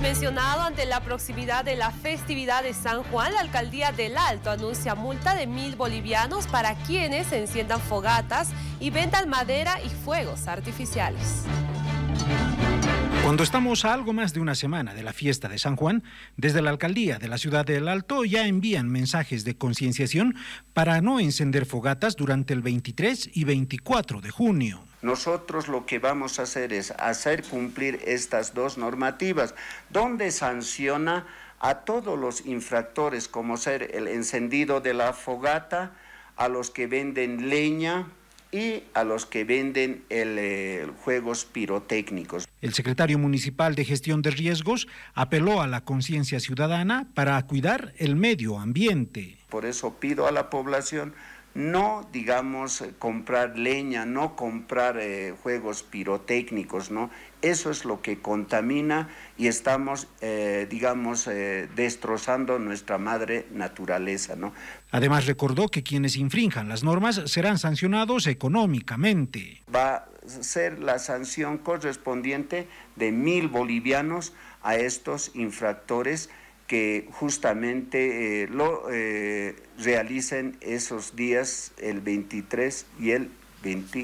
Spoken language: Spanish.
mencionado ante la proximidad de la festividad de San Juan, la alcaldía del Alto anuncia multa de mil bolivianos para quienes enciendan fogatas y vendan madera y fuegos artificiales. Cuando estamos a algo más de una semana de la fiesta de San Juan, desde la alcaldía de la ciudad del Alto ya envían mensajes de concienciación para no encender fogatas durante el 23 y 24 de junio. Nosotros lo que vamos a hacer es hacer cumplir estas dos normativas, donde sanciona a todos los infractores, como ser el encendido de la fogata, a los que venden leña, y a los que venden el, eh, juegos pirotécnicos. El secretario municipal de gestión de riesgos apeló a la conciencia ciudadana para cuidar el medio ambiente. Por eso pido a la población no, digamos, eh, comprar leña, no comprar eh, juegos pirotécnicos, ¿no? Eso es lo que contamina y estamos, eh, digamos, destrozando nuestra madre naturaleza, ¿no? Además recordó que quienes infrinjan las normas serán sancionados económicamente. Va a ser la sanción correspondiente de mil bolivianos a estos infractores que justamente eh, lo eh, realicen esos días, el 23 y el 24.